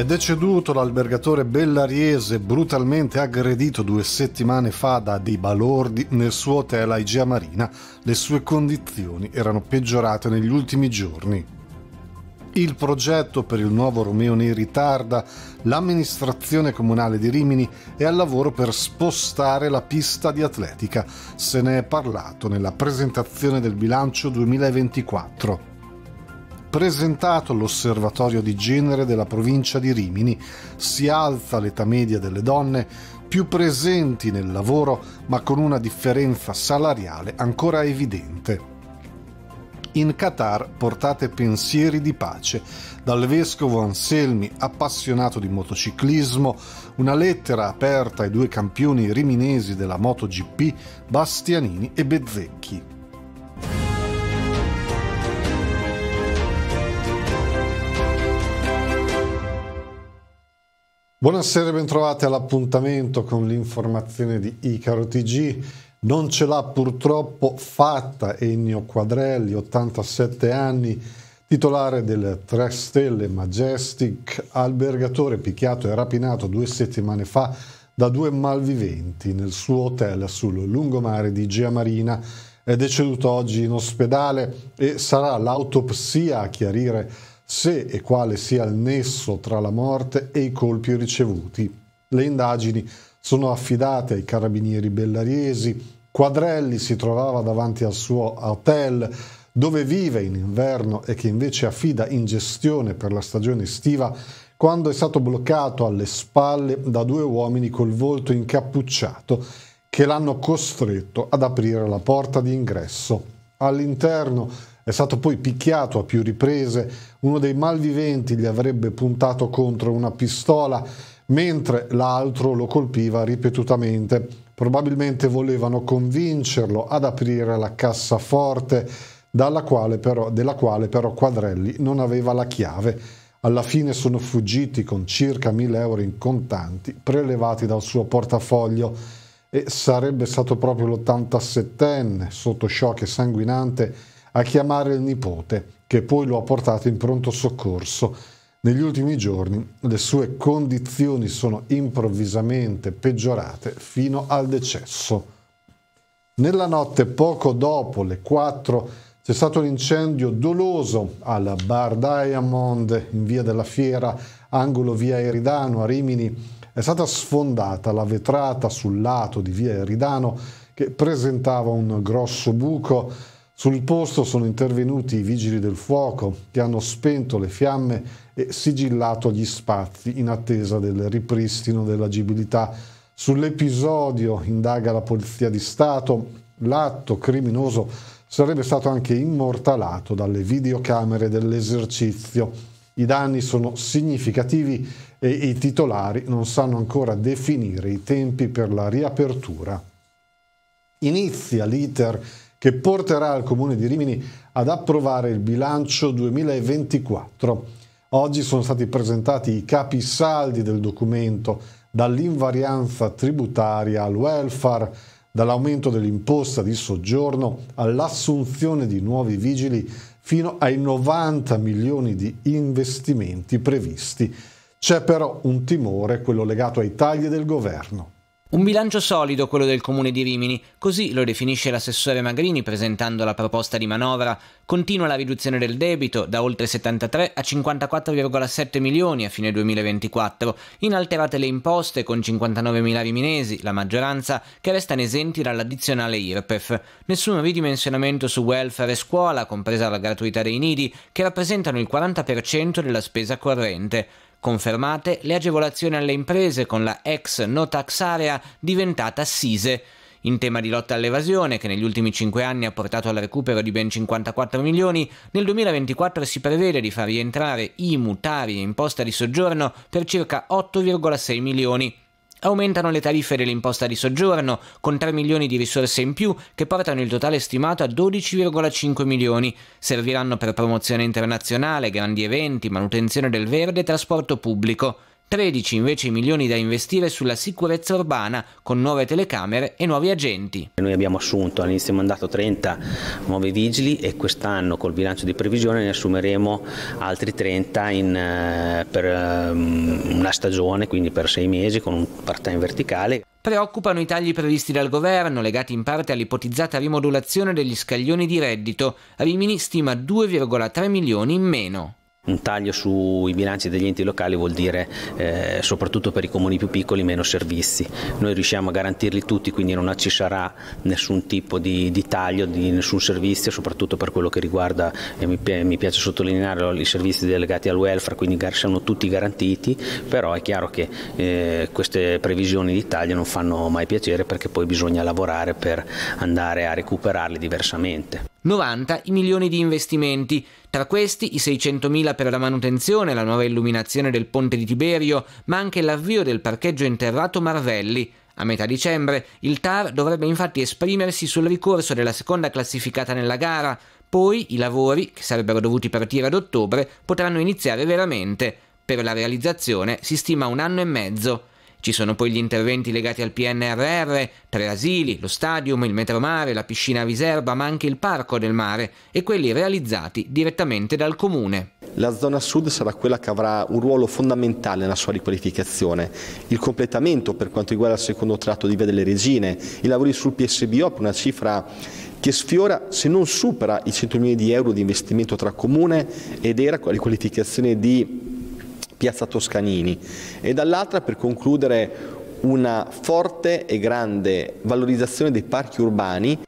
è deceduto l'albergatore Bellariese brutalmente aggredito due settimane fa da dei balordi nel suo hotel a Igea Marina. Le sue condizioni erano peggiorate negli ultimi giorni. Il progetto per il nuovo Romeo Neri tarda, l'amministrazione comunale di Rimini è al lavoro per spostare la pista di atletica. Se ne è parlato nella presentazione del bilancio 2024 presentato all'Osservatorio di Genere della provincia di Rimini. Si alza l'età media delle donne, più presenti nel lavoro, ma con una differenza salariale ancora evidente. In Qatar portate pensieri di pace dal vescovo Anselmi, appassionato di motociclismo, una lettera aperta ai due campioni riminesi della MotoGP, Bastianini e Bezzecchi. Buonasera e bentrovati all'appuntamento con l'informazione di Icaro TG. Non ce l'ha purtroppo fatta Ennio Quadrelli, 87 anni, titolare del 3 Stelle Majestic, albergatore picchiato e rapinato due settimane fa da due malviventi nel suo hotel sul lungomare di Gia Marina. È deceduto oggi in ospedale e sarà l'autopsia a chiarire se e quale sia il nesso tra la morte e i colpi ricevuti. Le indagini sono affidate ai carabinieri bellariesi. Quadrelli si trovava davanti al suo hotel dove vive in inverno e che invece affida in gestione per la stagione estiva quando è stato bloccato alle spalle da due uomini col volto incappucciato che l'hanno costretto ad aprire la porta di ingresso. All'interno è stato poi picchiato a più riprese, uno dei malviventi gli avrebbe puntato contro una pistola, mentre l'altro lo colpiva ripetutamente. Probabilmente volevano convincerlo ad aprire la cassaforte, quale però, della quale però Quadrelli non aveva la chiave. Alla fine sono fuggiti con circa 1000 euro in contanti prelevati dal suo portafoglio e sarebbe stato proprio l'87enne, sotto shock e sanguinante, a chiamare il nipote, che poi lo ha portato in pronto soccorso. Negli ultimi giorni le sue condizioni sono improvvisamente peggiorate fino al decesso. Nella notte poco dopo le 4 c'è stato un incendio doloso al Bar Diamond in via della Fiera, angolo via Eridano a Rimini. È stata sfondata la vetrata sul lato di via Eridano che presentava un grosso buco sul posto sono intervenuti i vigili del fuoco che hanno spento le fiamme e sigillato gli spazi in attesa del ripristino dell'agibilità. Sull'episodio indaga la Polizia di Stato, l'atto criminoso sarebbe stato anche immortalato dalle videocamere dell'esercizio. I danni sono significativi e i titolari non sanno ancora definire i tempi per la riapertura. Inizia l'iter che porterà il Comune di Rimini ad approvare il bilancio 2024. Oggi sono stati presentati i capisaldi del documento, dall'invarianza tributaria al welfare, dall'aumento dell'imposta di soggiorno all'assunzione di nuovi vigili fino ai 90 milioni di investimenti previsti. C'è però un timore, quello legato ai tagli del governo. Un bilancio solido quello del comune di Rimini, così lo definisce l'assessore Magrini presentando la proposta di manovra. Continua la riduzione del debito da oltre 73 a 54,7 milioni a fine 2024, inalterate le imposte con 59 mila riminesi, la maggioranza, che restano esenti dall'addizionale IRPEF. Nessun ridimensionamento su welfare e scuola, compresa la gratuità dei nidi, che rappresentano il 40% della spesa corrente. Confermate le agevolazioni alle imprese con la ex no tax area diventata SISE. In tema di lotta all'evasione, che negli ultimi 5 anni ha portato al recupero di ben 54 milioni, nel 2024 si prevede di far rientrare i mutari e imposta di soggiorno per circa 8,6 milioni. Aumentano le tariffe dell'imposta di soggiorno, con 3 milioni di risorse in più che portano il totale stimato a 12,5 milioni. Serviranno per promozione internazionale, grandi eventi, manutenzione del verde e trasporto pubblico. 13 invece milioni da investire sulla sicurezza urbana con nuove telecamere e nuovi agenti. Noi abbiamo assunto all'inizio del mandato 30 nuovi vigili e quest'anno col bilancio di previsione ne assumeremo altri 30 in, eh, per ehm, una stagione, quindi per sei mesi con un part-time verticale. Preoccupano i tagli previsti dal governo, legati in parte all'ipotizzata rimodulazione degli scaglioni di reddito. Rimini stima 2,3 milioni in meno. Un taglio sui bilanci degli enti locali vuol dire eh, soprattutto per i comuni più piccoli meno servizi. Noi riusciamo a garantirli tutti, quindi non ci sarà nessun tipo di, di taglio di nessun servizio, soprattutto per quello che riguarda, e mi, mi piace sottolineare, i servizi delegati al welfare, quindi sono tutti garantiti, però è chiaro che eh, queste previsioni di taglio non fanno mai piacere perché poi bisogna lavorare per andare a recuperarli diversamente. 90 i milioni di investimenti, tra questi i 600.000 per la manutenzione, e la nuova illuminazione del ponte di Tiberio, ma anche l'avvio del parcheggio interrato Marvelli. A metà dicembre il TAR dovrebbe infatti esprimersi sul ricorso della seconda classificata nella gara, poi i lavori, che sarebbero dovuti partire ad ottobre, potranno iniziare veramente. Per la realizzazione si stima un anno e mezzo. Ci sono poi gli interventi legati al PNRR, tre asili, lo stadium, il metromare, la piscina riserva, ma anche il parco del mare e quelli realizzati direttamente dal comune. La zona sud sarà quella che avrà un ruolo fondamentale nella sua riqualificazione. Il completamento per quanto riguarda il secondo tratto di Via delle Regine, i lavori sul PSBO per una cifra che sfiora se non supera i 100 milioni di euro di investimento tra comune ed era con la riqualificazione di piazza Toscanini e dall'altra per concludere una forte e grande valorizzazione dei parchi urbani.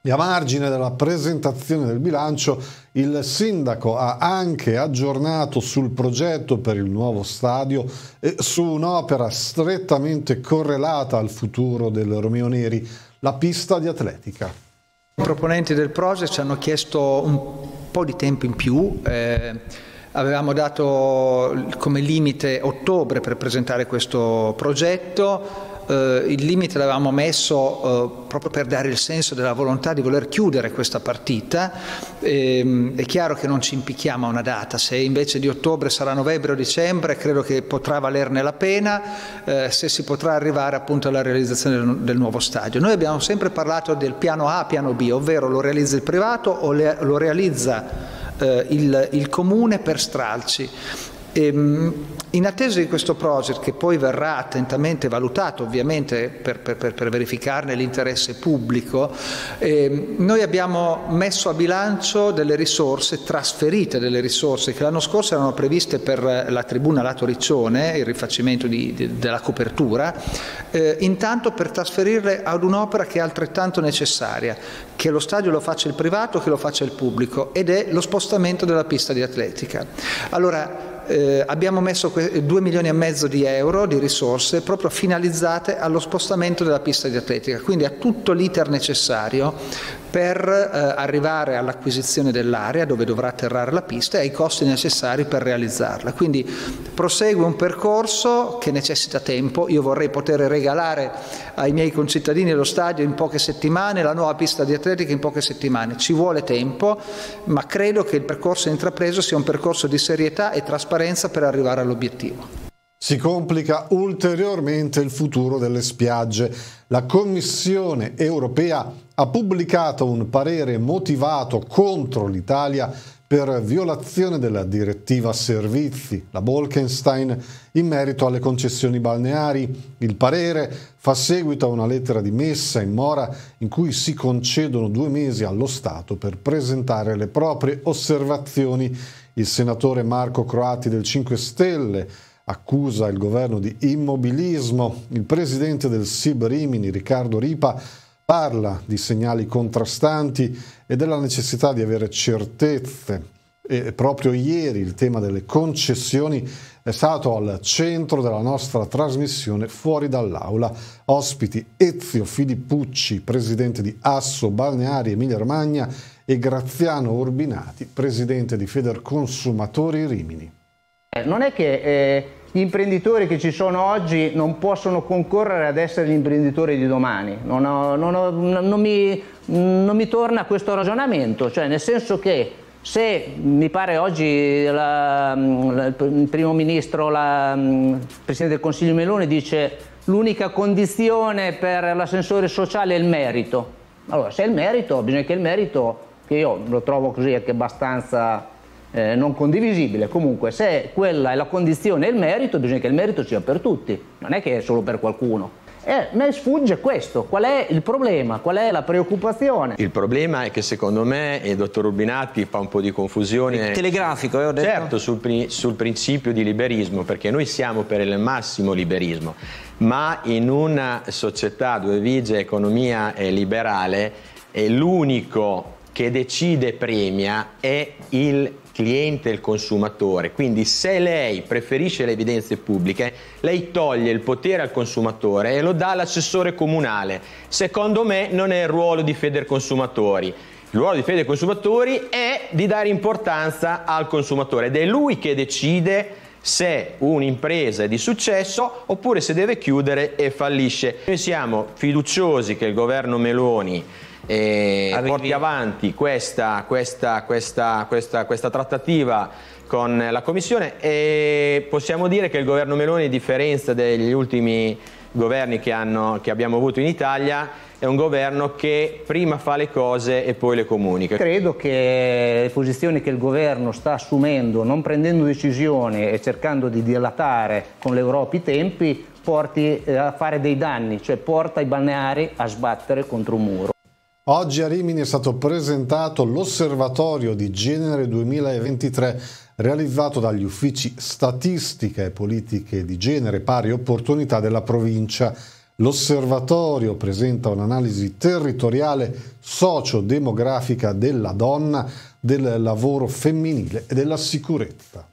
E a margine della presentazione del bilancio, il sindaco ha anche aggiornato sul progetto per il nuovo stadio e su un'opera strettamente correlata al futuro del Romeo Neri, la pista di atletica. I proponenti del progetto ci hanno chiesto un po' di tempo in più. Eh Avevamo dato come limite ottobre per presentare questo progetto, Uh, il limite l'avevamo messo uh, proprio per dare il senso della volontà di voler chiudere questa partita. E, ehm, è chiaro che non ci impicchiamo a una data, se invece di ottobre sarà novembre o dicembre credo che potrà valerne la pena uh, se si potrà arrivare appunto alla realizzazione del, del, nuovo stadio. Noi abbiamo sempre parlato del piano A, piano B, ovvero lo realizza il privato o le, lo realizza eh, il, il comune per stralci. Ehm, in attesa di questo progetto, che poi verrà attentamente valutato ovviamente per, per, per verificarne l'interesse pubblico, eh, noi abbiamo messo a bilancio delle risorse, trasferite delle risorse che l'anno scorso erano previste per la tribuna Lato Riccione, il rifacimento di, di, della copertura, eh, intanto per trasferirle ad un'opera che è altrettanto necessaria, che lo stadio lo faccia il privato, che lo faccia il pubblico, ed è lo spostamento della pista di atletica. Allora, eh, abbiamo messo 2 milioni e mezzo di euro di risorse proprio finalizzate allo spostamento della pista di atletica, quindi a tutto l'iter necessario per eh, arrivare all'acquisizione dell'area dove dovrà atterrare la pista e ai costi necessari per realizzarla. Quindi prosegue un percorso che necessita tempo, io vorrei poter regalare ai miei concittadini lo stadio in poche settimane, la nuova pista di atletica in poche settimane, ci vuole tempo, ma credo che il percorso intrapreso sia un percorso di serietà e trasparenza per arrivare all'obiettivo. Si complica ulteriormente il futuro delle spiagge. La Commissione europea ha pubblicato un parere motivato contro l'Italia per violazione della direttiva servizi, la Bolkenstein, in merito alle concessioni balneari. Il parere fa seguito a una lettera di messa in mora in cui si concedono due mesi allo Stato per presentare le proprie osservazioni. Il senatore Marco Croati del 5 Stelle accusa il governo di immobilismo. Il presidente del SIB Rimini, Riccardo Ripa, parla di segnali contrastanti e della necessità di avere certezze. E proprio ieri il tema delle concessioni è stato al centro della nostra trasmissione fuori dall'aula. Ospiti Ezio Filippucci, presidente di Asso Balneari Emilia Romagna, e Graziano Urbinati, presidente di Feder Consumatori Rimini. Non è che eh, gli imprenditori che ci sono oggi non possono concorrere ad essere gli imprenditori di domani. Non, ho, non, ho, non, mi, non, mi, torna questo ragionamento, cioè nel senso che se mi pare oggi la, la, il primo ministro, la, il mm, presidente del Consiglio Meloni dice l'unica condizione per l'ascensore sociale è il merito. Allora, se è il merito, bisogna che il merito, che io lo trovo così anche abbastanza eh, non condivisibile, comunque se quella è la condizione e il merito, bisogna che il merito sia per tutti, non è che è solo per qualcuno. E a me sfugge questo, qual è il problema, qual è la preoccupazione? Il problema è che secondo me, e il dottor Rubinati fa un po' di confusione... Il telegrafico, eh, ho detto. Certo, sul, sul principio di liberismo, perché noi siamo per il massimo liberismo, ma in una società dove vige economia eh, liberale, l'unico che decide premia è il cliente e il consumatore. Quindi se lei preferisce le evidenze pubbliche, lei toglie il potere al consumatore e lo dà all'assessore comunale. Secondo me non è il ruolo di Consumatori. Il ruolo di Fede Consumatori è di dare importanza al consumatore ed è lui che decide se un'impresa è di successo oppure se deve chiudere e fallisce. Noi siamo fiduciosi che il governo Meloni eh, porti avanti questa, questa, questa, questa, trattativa con la Commissione e possiamo dire che il governo Meloni, a differenza degli ultimi governi che, hanno, che abbiamo avuto in Italia, è un governo che prima fa le cose e poi le comunica. Credo che le posizioni che il governo sta assumendo, non prendendo decisioni e cercando di dilatare con l'Europa i tempi, porti eh, a fare dei danni, cioè porta i balneari a sbattere contro un muro. Oggi a Rimini è stato presentato l'Osservatorio di Genere 2023 realizzato dagli uffici Statistica e Politiche di Genere Pari Opportunità della provincia. L'osservatorio presenta un'analisi territoriale socio-demografica della donna, del lavoro femminile e della sicurezza.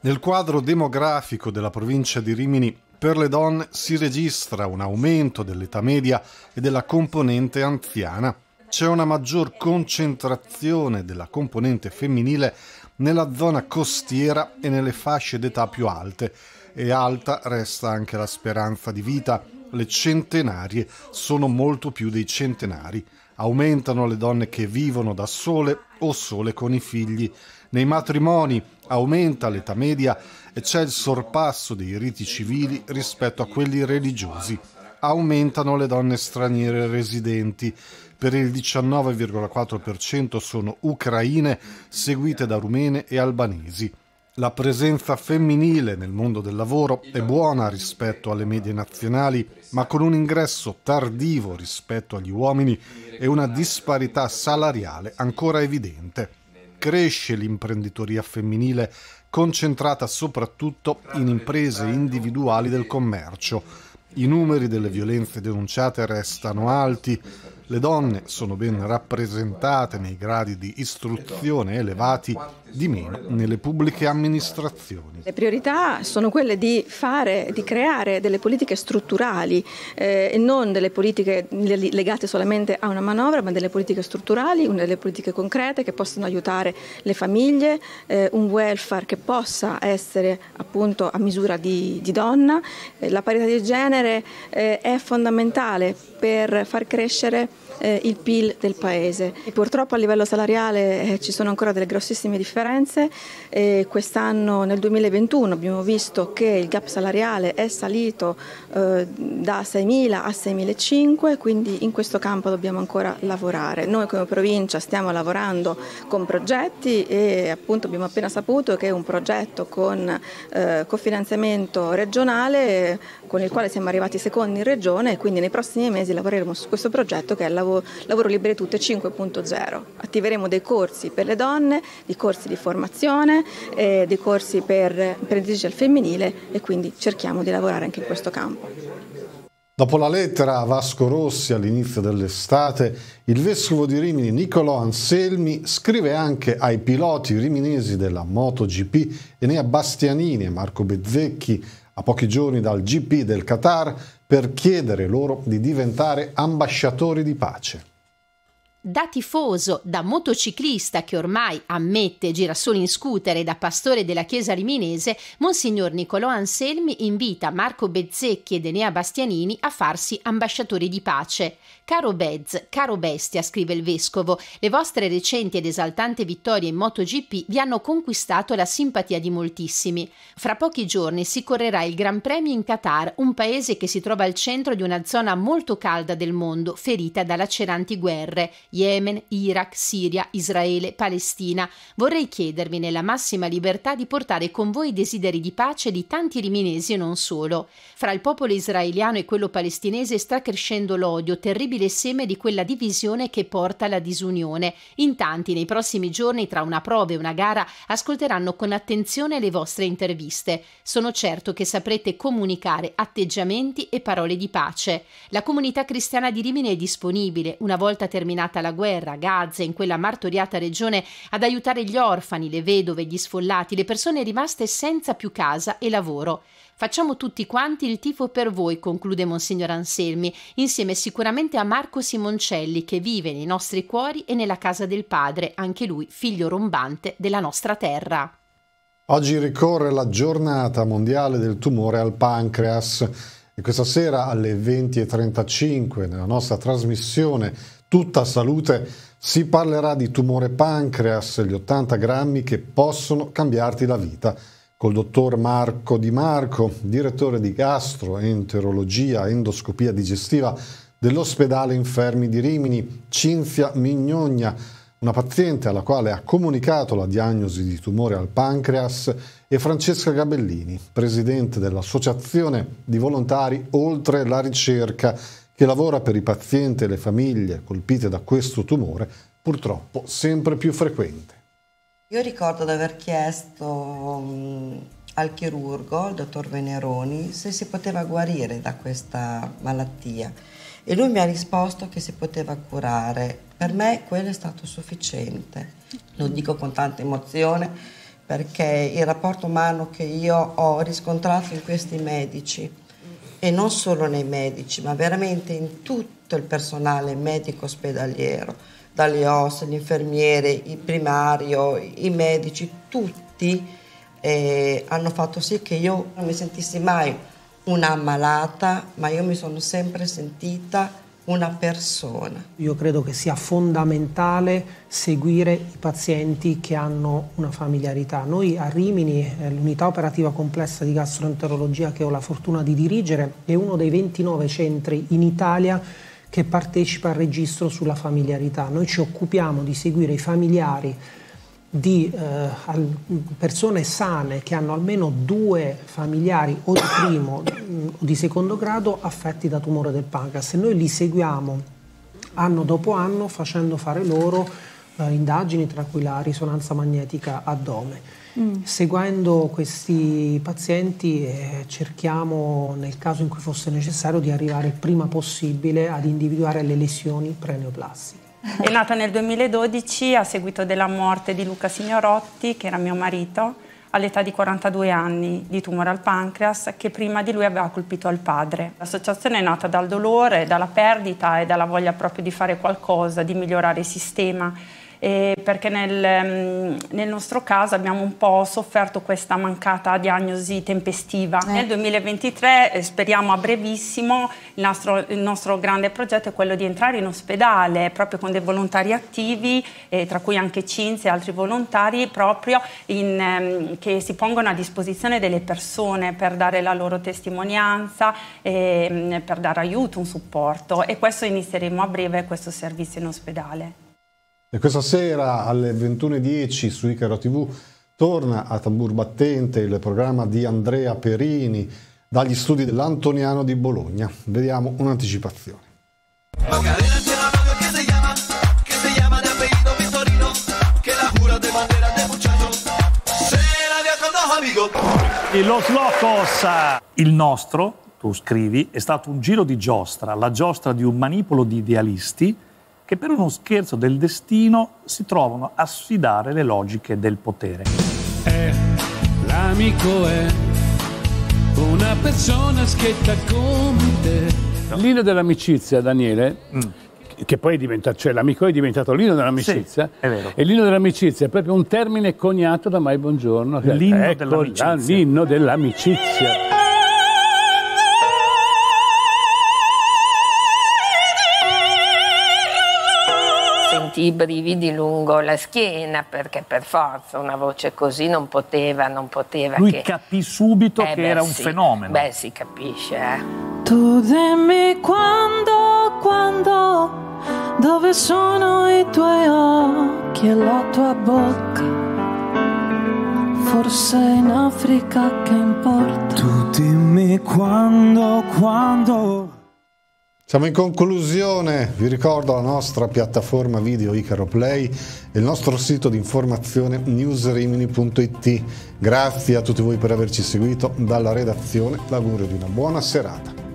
Nel quadro demografico della provincia di Rimini per le donne si registra un aumento dell'età media e della componente anziana. C'è una maggior concentrazione della componente femminile nella zona costiera e nelle fasce d'età più alte e alta resta anche la speranza di vita. Le centenarie sono molto più dei centenari aumentano le donne che vivono da sole o sole con i figli. Nei matrimoni aumenta l'età media e c'è il sorpasso dei riti civili rispetto a quelli religiosi. Aumentano le donne straniere residenti. Per il 19,4% sono ucraine, seguite da rumene e albanesi. La presenza femminile nel mondo del lavoro è buona rispetto alle medie nazionali, ma con un ingresso tardivo rispetto agli uomini e una disparità salariale ancora evidente. Cresce l'imprenditoria femminile concentrata soprattutto in imprese individuali del commercio. I numeri delle violenze denunciate restano alti, le donne sono ben rappresentate nei gradi di istruzione elevati, di meno nelle pubbliche amministrazioni. Le priorità sono quelle di fare, di creare delle politiche strutturali eh, e non delle politiche legate solamente a una manovra, ma delle politiche strutturali, delle politiche concrete che possano aiutare le famiglie, eh, un welfare che possa essere appunto a misura di, di donna. Eh, la parità di genere eh, è fondamentale per far crescere eh, il PIL del paese. E purtroppo a livello salariale eh, ci sono ancora delle grossissime differenze e quest'anno nel 2021 abbiamo visto che il gap salariale è salito eh, da 6.000 a 6.500 quindi in questo campo dobbiamo ancora lavorare. Noi come provincia stiamo lavorando con progetti e appunto abbiamo appena saputo che un progetto con eh, cofinanziamento regionale con il quale siamo arrivati secondi in regione e quindi nei prossimi mesi lavoreremo su questo progetto che è il Lavoro, lavoro Libere Tutte 5.0. Attiveremo dei corsi per le donne, dei corsi di formazione, eh, dei corsi per apprenditici al femminile e quindi cerchiamo di lavorare anche in questo campo. Dopo la lettera a Vasco Rossi all'inizio dell'estate, il vescovo di Rimini Niccolò Anselmi scrive anche ai piloti riminesi della MotoGP Enea Bastianini e Marco Bezzecchi a pochi giorni dal GP del Qatar, per chiedere loro di diventare ambasciatori di pace. Da tifoso, da motociclista che ormai ammette girasoli in scooter e da pastore della chiesa riminese, Monsignor Niccolò Anselmi invita Marco Bezzecchi ed Enea Bastianini a farsi ambasciatori di pace. Caro Bez, caro Bestia, scrive il vescovo, le vostre recenti ed esaltante vittorie in MotoGP vi hanno conquistato la simpatia di moltissimi. Fra pochi giorni si correrà il Gran Premio in Qatar, un paese che si trova al centro di una zona molto calda del mondo, ferita da laceranti guerre, Yemen, Iraq, Siria, Israele, Palestina. Vorrei chiedervi nella massima libertà di portare con voi i desideri di pace di tanti riminesi e non solo. Fra il popolo israeliano e quello palestinese sta crescendo l'odio terribile possibile seme di quella divisione che porta alla disunione. In tanti nei prossimi giorni tra una prova e una gara ascolteranno con attenzione le vostre interviste. Sono certo che saprete comunicare atteggiamenti e parole di pace. La comunità cristiana di Rimini è disponibile, una volta terminata la guerra a Gaza in quella martoriata regione, ad aiutare gli orfani, le vedove, gli sfollati, le persone rimaste senza più casa e lavoro. Facciamo tutti quanti il tifo per voi, conclude Monsignor Anselmi, insieme sicuramente a Marco Simoncelli che vive nei nostri cuori e nella casa del padre, anche lui figlio rombante della nostra terra. Oggi ricorre la giornata mondiale del tumore al pancreas e questa sera alle 20.35 nella nostra trasmissione Tutta Salute si parlerà di tumore pancreas, gli 80 grammi che possono cambiarti la vita col dottor Marco Di Marco, direttore di gastroenterologia endoscopia digestiva dell'ospedale infermi di Rimini, Cinzia Mignogna, una paziente alla quale ha comunicato la diagnosi di tumore al pancreas, e Francesca Gabellini, presidente dell'Associazione di Volontari Oltre la Ricerca, che lavora per i pazienti e le famiglie colpite da questo tumore, purtroppo sempre più frequente. Io ricordo di aver chiesto mm, al chirurgo, il dottor Veneroni, se si poteva guarire da questa malattia e lui mi ha risposto che si poteva curare. Per me quello è stato sufficiente. Lo dico con tanta emozione perché il rapporto umano che io ho riscontrato in questi medici e non solo nei medici, ma veramente in tutto il personale medico ospedaliero dalle OS, gli infermieri, il primario, i medici, tutti eh, hanno fatto sì che io non mi sentissi mai una malata, ma io mi sono sempre sentita una persona. Io credo che sia fondamentale seguire i pazienti che hanno una familiarità. Noi a Rimini, eh, l'unità operativa complessa di gastroenterologia che ho la fortuna di dirigere, è uno dei 29 centri in Italia che partecipa al registro sulla familiarità. Noi ci occupiamo di seguire i familiari di eh, persone sane che hanno almeno due familiari o di primo o di secondo grado affetti da tumore del pancreas e noi li seguiamo anno dopo anno facendo fare loro eh, indagini, tra cui la risonanza magnetica addome. Mm. Seguendo questi pazienti eh, cerchiamo, nel caso in cui fosse necessario, di arrivare il prima possibile ad individuare le lesioni preneoplastiche. È nata nel 2012 a seguito della morte di Luca Signorotti, che era mio marito, all'età di 42 anni di tumore al pancreas che prima di lui aveva colpito al padre. L'associazione è nata dal dolore, dalla perdita e dalla voglia proprio di fare qualcosa, di migliorare il sistema eh, perché nel, mm, nel, nostro caso abbiamo un po' sofferto questa mancata diagnosi tempestiva. Eh. Nel 2023 eh, speriamo a brevissimo, il nostro, il nostro, grande progetto è quello di entrare in ospedale proprio con dei volontari attivi, eh, tra cui anche Cinzia e altri volontari, proprio in, ehm, che si pongono a disposizione delle persone per dare la loro testimonianza, ehm, per dare aiuto, un supporto e questo inizieremo a breve questo servizio in ospedale. E questa sera alle 21.10 su Icaro TV torna a tambur battente il programma di Andrea Perini dagli studi dell'Antoniano di Bologna. Vediamo un'anticipazione. Los Locos! Il nostro, tu scrivi, è stato un giro di giostra, la giostra di un manipolo di idealisti che per uno scherzo del destino si trovano a sfidare le logiche del potere. È, eh, l'amico è una persona schietta come te. L'ino dell'amicizia, Daniele, mm che poi è diventato, cioè l'amico è diventato l'ino dell'amicizia. Sì, è vero. E l'ino dell'amicizia è proprio un termine coniato da Mai Buongiorno. L'inno ecco dell'amicizia. L'inno dell'amicizia. tutti i brividi lungo la schiena perché per forza una voce così non poteva, non poteva. Lui che... capì subito eh, che beh, era un fenomeno. Beh, si capisce. Eh. Tu dimmi quando, quando, dove sono i tuoi occhi e la tua bocca. Forse in Africa che importa. Tu dimmi quando, quando siamo in conclusione, vi ricordo la nostra piattaforma video Icaro Play e il nostro sito di informazione newsrimini.it. Grazie a tutti voi per averci seguito dalla redazione, l'augurio di una buona serata.